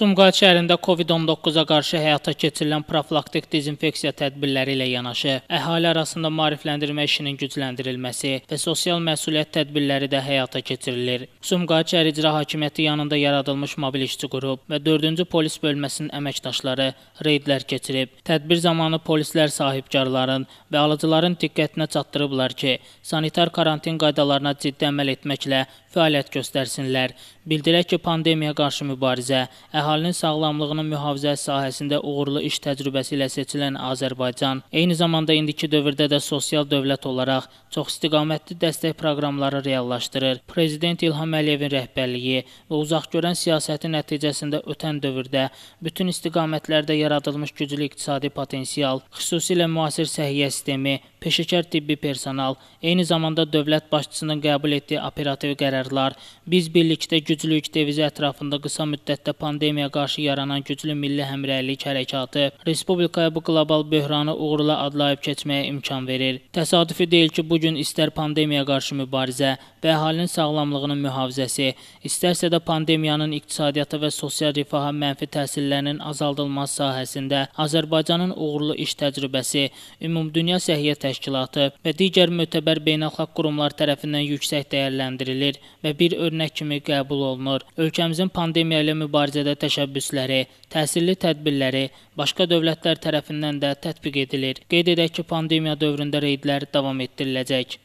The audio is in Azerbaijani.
Sumqayıt şəhərində COVID-19-a qarşı həyata keçirilən profilaktik dezinfeksiya tədbirləri ilə yanaşı əhali arasında maarifləndirmə işinin gücləndirilməsi və sosial məsuliyyət tədbirləri də həyata keçirilir. Sumqayıt şəhər icra hakimiyyəti yanında yaradılmış mobil işçi qrup və 4-cü polis bölməsinin əməkdaşları reydlər keçirib. Tədbir zamanı polislər sahibkarların və alıcıların diqqətinə çatdırıblar ki, sanitar karantin qaydalarına ciddi əməl etməklə fəaliyyət göstərsinlər. Bildirək ki, pandemiyaya qarşı mübarizə əhali Əhalinin sağlamlığının mühafizəsi sahəsində uğurlu iş təcrübəsi ilə seçilən Azərbaycan eyni zamanda indiki dövrdə də sosial dövlət olaraq çoxistiqamətli dəstək proqramları reallaşdırır. Prezident İlham Əliyevin rəhbərliyi və uzaqgörən siyasəti nəticəsində ötən dövrdə bütün istiqamətlərdə yaradılmış güclü iqtisadi potensial, xüsusilə müasir səhiyyə sistemi, peşəkar tibbi personal, eyni zamanda dövlət başçısının qəbul etdiyi operativ qərarlar, biz birlikdə güclüyük devizi ətrafında qısa müddətdə pandemiya pandemiyaya qarşı yaranan güclü milli həmrəylik hərəkatı respublikaya bu qlobal böhranı uğurla adlayıb keçməyə imkan verir. Təsadüfi deyil ki, bu gün istər pandemiyaya qarşı mübarizə və əhalinin sağlamlığının mühafizəsi, istərsə də pandemiyanın iqtisadiyyata və sosial rifaha mənfi təsirlərinin azaldılması sahəsində Azərbaycanın uğurlu iş təcrübəsi, Ümumdünya Səhiyyə Təşkilatı və digər mötəbər beynəlxalq qurumlar tərəfindən yüksək dəyərləndirilir və bir örnək kimi qəbul olunur. Ölkəmizin pandemiya ilə mübarizədə təşəbbüsləri, təhsilli tədbirləri başqa dövlətlər tərəfindən də tətbiq edilir. Qeyd edək ki, pandemiya dövründə reydlər davam etdiriləcək.